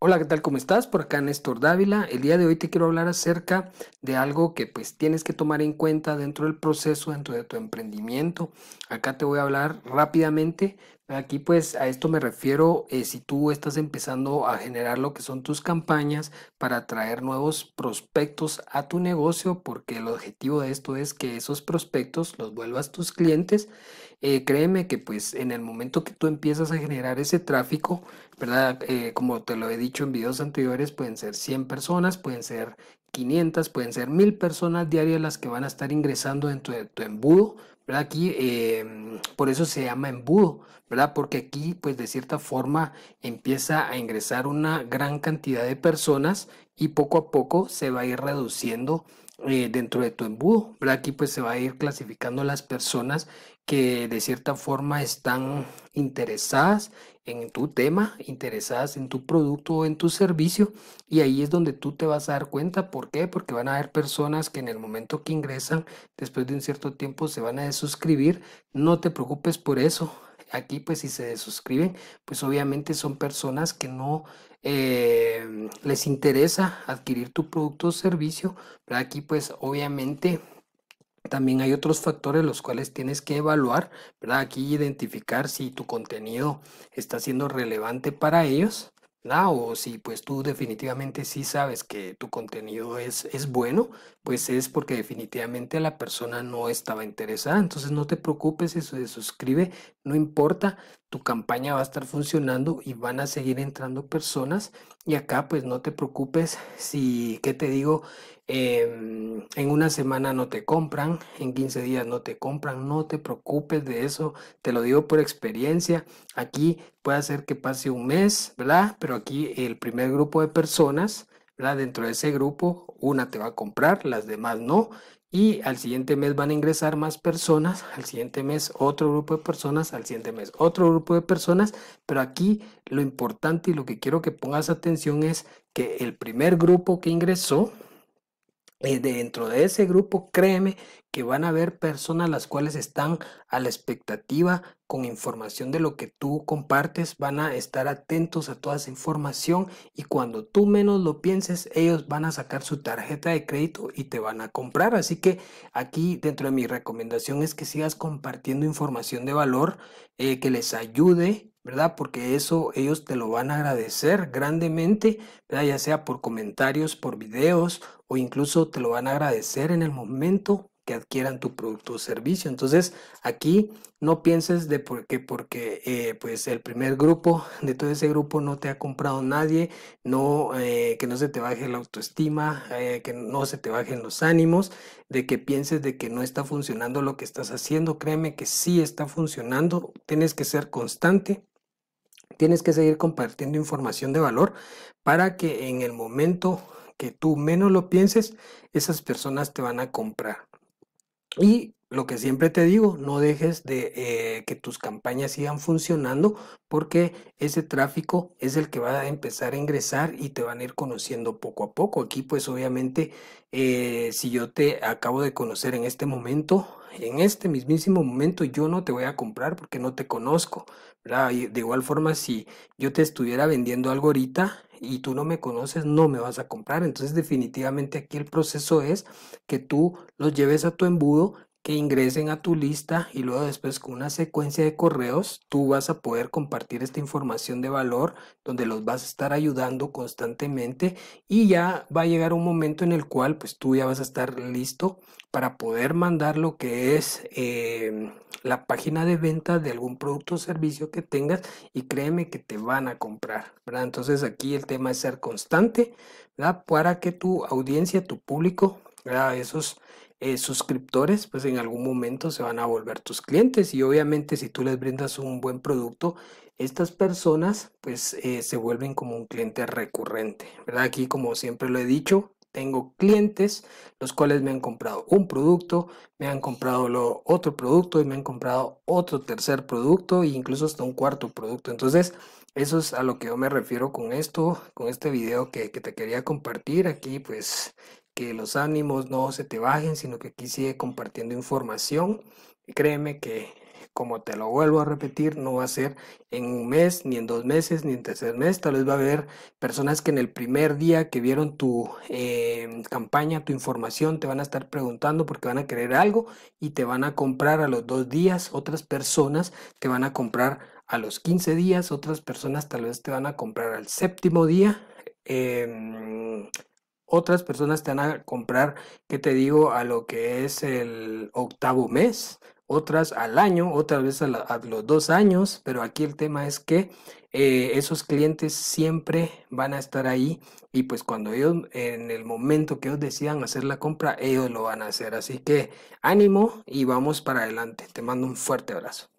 Hola, ¿qué tal? ¿Cómo estás? Por acá Néstor Dávila. El día de hoy te quiero hablar acerca de algo que pues tienes que tomar en cuenta dentro del proceso, dentro de tu emprendimiento. Acá te voy a hablar rápidamente. Aquí pues a esto me refiero eh, si tú estás empezando a generar lo que son tus campañas para atraer nuevos prospectos a tu negocio, porque el objetivo de esto es que esos prospectos los vuelvas tus clientes. Eh, créeme que pues en el momento que tú empiezas a generar ese tráfico, ¿verdad? Eh, como te lo he dicho en videos anteriores, pueden ser 100 personas, pueden ser 500, pueden ser 1000 personas diarias las que van a estar ingresando dentro de tu embudo, ¿verdad? Aquí, em, por eso se llama embudo, ¿verdad? Porque aquí, pues de cierta forma, empieza a ingresar una gran cantidad de personas y poco a poco se va a ir reduciendo eh, dentro de tu embudo. ¿verdad? Aquí pues se va a ir clasificando las personas que de cierta forma están interesadas en tu tema, interesadas en tu producto o en tu servicio. Y ahí es donde tú te vas a dar cuenta. ¿Por qué? Porque van a haber personas que en el momento que ingresan, después de un cierto tiempo, se van a desuscribir. No te preocupes por eso aquí pues si se suscriben, pues obviamente son personas que no em, les interesa adquirir tu producto o servicio, pero aquí pues obviamente también hay otros factores los cuales tienes que evaluar, ¿verdad? Aquí identificar si tu contenido está siendo relevante para ellos, o si pues tú definitivamente sí sabes que tu contenido es, es bueno, pues es porque definitivamente la persona no estaba interesada. Entonces no te preocupes si se suscribe, no importa, tu campaña va a estar funcionando y van a seguir entrando personas. Y acá pues no te preocupes si, ¿qué te digo? Em, en una semana no te compran, en 15 días no te compran, no te preocupes de eso, te lo digo por experiencia. Aquí puede ser que pase un mes, ¿verdad? Pero aquí el primer grupo de personas, ¿verdad? Dentro de ese grupo, una te va a comprar, las demás no y al siguiente mes van a ingresar más personas, al siguiente mes otro grupo de personas, al siguiente mes otro grupo de personas, pero aquí lo importante y lo que quiero que pongas atención es que el primer grupo que ingresó eh, dentro de ese grupo, créeme que van a haber personas las cuales están a la expectativa con información de lo que tú compartes, van a estar atentos a toda esa información y cuando tú menos lo pienses, ellos van a sacar su tarjeta de crédito y te van a comprar. Así que aquí dentro de mi recomendación es que sigas compartiendo información de valor eh, que les ayude ¿verdad? Porque eso ellos te lo van a agradecer grandemente, ya sea por comentarios, por videos o incluso te lo van a agradecer en el momento que adquieran tu producto o servicio. Entonces, aquí no pienses de por qué, porque eh, pues el primer grupo de todo ese grupo no te ha comprado nadie, no, eh, que no se te baje la autoestima, eh, que no se te bajen los ánimos, de que pienses de que no está funcionando lo que estás haciendo. Créeme que sí está funcionando, tienes que ser constante tienes que seguir compartiendo información de valor para que en el momento que tú menos lo pienses, esas personas te van a comprar lo que siempre te digo, no dejes de eh, que tus campañas sigan funcionando porque ese tráfico es el que va a empezar a ingresar y te van a ir conociendo poco a poco. Aquí pues obviamente eh, si yo te acabo de conocer en este momento, en este mismísimo momento yo no te voy a comprar porque no te conozco. de igual forma si yo te estuviera vendiendo algo ahorita y tú no me conoces, no me vas a comprar. Entonces definitivamente aquí el proceso es que tú los lleves a tu embudo que ingresen a tu lista y luego después con una secuencia de correos tú vas a poder compartir esta información de valor donde los vas a estar ayudando constantemente y ya va a llegar un momento en el cual pues tú ya vas a estar listo para poder mandar lo que es em, la página de venta de algún producto o servicio que tengas y créeme que te van a comprar, Entonces aquí el tema es ser constante, Para que tu audiencia, tu público, Esos eh, suscriptores, pues en algún momento se van a volver tus clientes y obviamente si tú les brindas un buen producto, estas personas pues eh, se vuelven como un cliente recurrente, ¿verdad? Aquí como siempre lo he dicho, tengo clientes los cuales me han comprado un producto, me han comprado otro producto y me han comprado otro tercer producto e incluso hasta un cuarto producto. Entonces, eso es a lo que yo me refiero con esto, con este video que, que te quería compartir. Aquí pues que los ánimos no se te bajen, sino que aquí sigue compartiendo información. créeme que, como te lo vuelvo a repetir, no va a ser en un mes, ni en dos meses, ni en tercer mes. Tal vez va a haber personas que en el primer día que vieron tu em, campaña, tu información, te van a estar preguntando porque van a querer algo y te van a comprar a los dos días. Otras personas te van a comprar a los 15 días, otras personas tal vez te van a comprar al séptimo día. Em, otras personas te van a comprar, que te digo, a lo que es el octavo mes, otras al año, otras veces a, los dos años, pero aquí el tema es que eh, esos clientes siempre van a estar ahí y pues cuando ellos, en el momento que ellos decidan hacer la compra, ellos lo van a hacer. Así que ánimo y vamos para adelante. Te mando un fuerte abrazo.